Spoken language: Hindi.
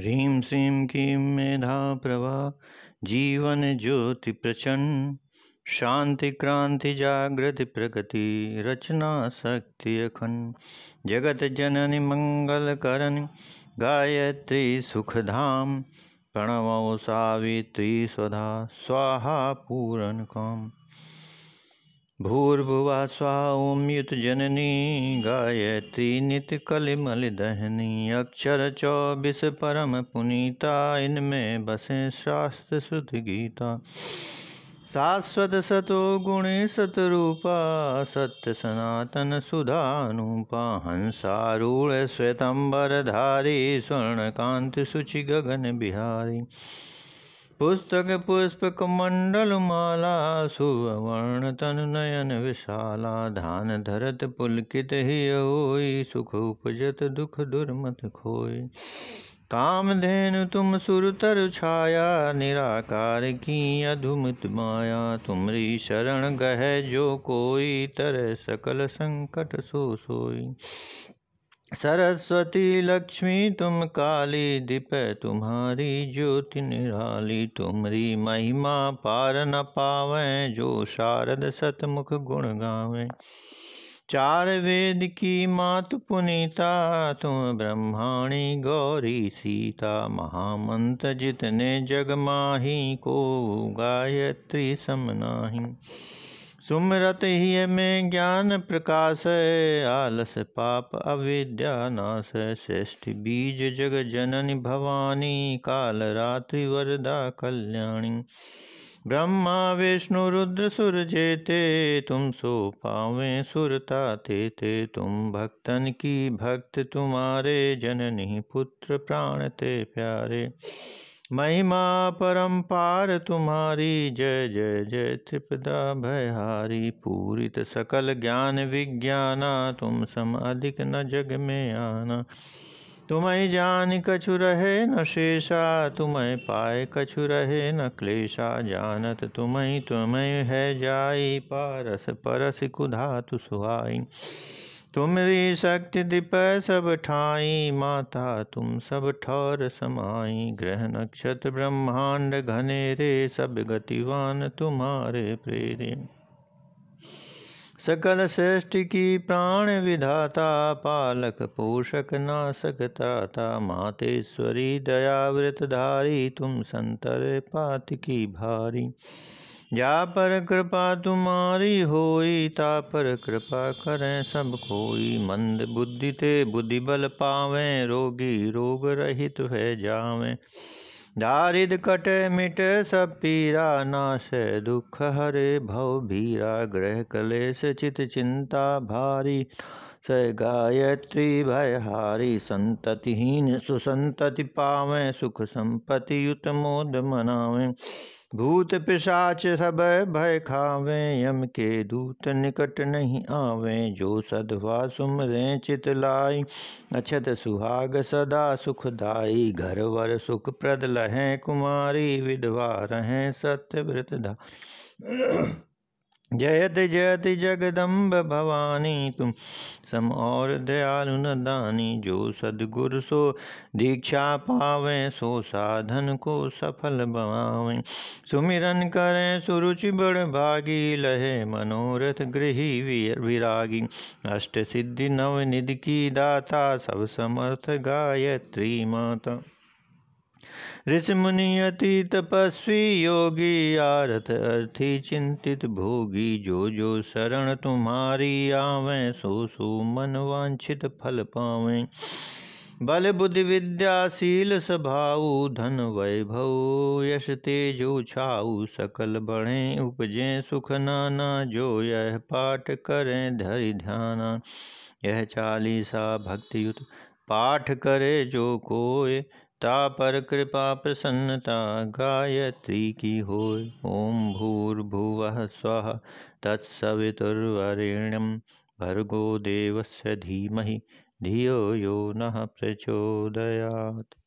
ह्रीं श्रीं कीं मेधा प्रभा जीवन ज्योति प्रचंड शांति क्रांति जागृति प्रगति रचना शक्ति अखन जगत जनन मंगल करण गायत्री सुखधाम प्रणव सावित्री स्वधा स्वाहा पूरन काम भूर्भुवा जननी गायत्री दहनी अक्षर चौबीस परम पुनीता इनमें बसे शास्त्र सुध गीता शाश्वत सतो गुणी सतरूपा सत्य सनातन सुधानूपा हंसारूढ़ स्वर्ण कांति शुचि गगन बिहारी पुस्तक पुष्प कमंडल माला सुवर्ण तन नयन विशाला धान धरत पुलकित ही ओई सुख उपजत दुख दुर्मत खोई कामधेनु तुम सुरतर छाया निराकार की अधुमित माया तुमरी शरण गह जो कोई तर सकल संकट सो सोई सरस्वती लक्ष्मी तुम काली दीप तुम्हारी ज्योति निराली तुम्हारी महिमा पार न पावें जो शारद सतमुख गुण गावें चार वेद की मात पुनीता तुम ब्रह्माणी गौरी सीता महामंत्र जितने जग माही को गायत्री समनाही सुमरत ही में ज्ञान प्रकाश है आलस पाप अविद्या नाश है श्रेष्ठ बीज जग जननी भवानी काल रात्रि वरदा कल्याणी ब्रह्मा विष्णु रुद्र सुर जेते तुम सो पावे सुरता ते ते तुम भक्तन की भक्त तुम्हारे जननी पुत्र प्राण ते प्यारे महिमा परम्पार तुम्हारी जय जय जय त्रिपदा भयहारी पूरित सकल ज्ञान विज्ञाना तुम सम अधिक न जग में आना तुम्हें जान कछु रहे न शेषा तुम्हें पाए कछु रहे न क्लेशा जानत तुम्हें तुम्हें है जाई पारस परस कुधा तु सुहाई तुमरी शक्ति दीप सब ठाई माता तुम सब ठौर समाई ग्रह नक्षत्र ब्रह्मांड घनेरे सब गतिवान तुम्हारे प्रेरे सकल सृष्टि की प्राण विधाता पालक पोषक नाशक त्राता मातेश्वरी धारी तुम संतर पात की भारी जा पर कृपा तुम्हारी होई ता पर कृपा करें सब कोई मंद बुद्धि ते बुद्धि बल पावें रोगी रोग रहित है जावें दारिद कटे मिटे सब पीरा नाश दुख हरे भव भीरा ग्रह कलेश चित चिंता भारी स गायत्री भयहारी संततिहीन सुसंतति पावें सुख संपत्ति युत मोद मनावें भूत पिशाच सब भय खावे यम के दूत निकट नहीं आवे जो सदवा सुमरे चित लाई अछत सुहाग सदा सुखदाई घर वर सुख प्रद लहें कुमारी विधवा रहें सत्य व्रत धा जयति जयति जगदम्ब भवानी तुम सम और दयालु न दानी जो सदगुरु सो दीक्षा पावे सो साधन को सफल बवावे सुमिरन करें सुरुचि बड़ भागी लहे मनोरथ गृही विरागी अष्ट सिद्धि नव निधि की दाता सब समर्थ गायत्री माता ऋषि अति तपस्वी योगी आरथ अर्थी चिंतित भोगी जो जो शरण तुम्हारी आवें सो सो मन वांछित फल पावे बल बुद्धि विद्या शील स्वभाऊ धन वैभव यश तेजो छाऊ सकल बढ़े उपजे सुख नाना जो यह पाठ करें धरि ध्याना यह चालीसा भक्ति युत पाठ करे जो कोय ता पर कृपा प्रसन्नता गायत्री की हो ओम भूर्भुव स्व तत्सवितुर्वरेण्यम भर्गो देवस्य धीमहि धियो यो न प्रचोदयात्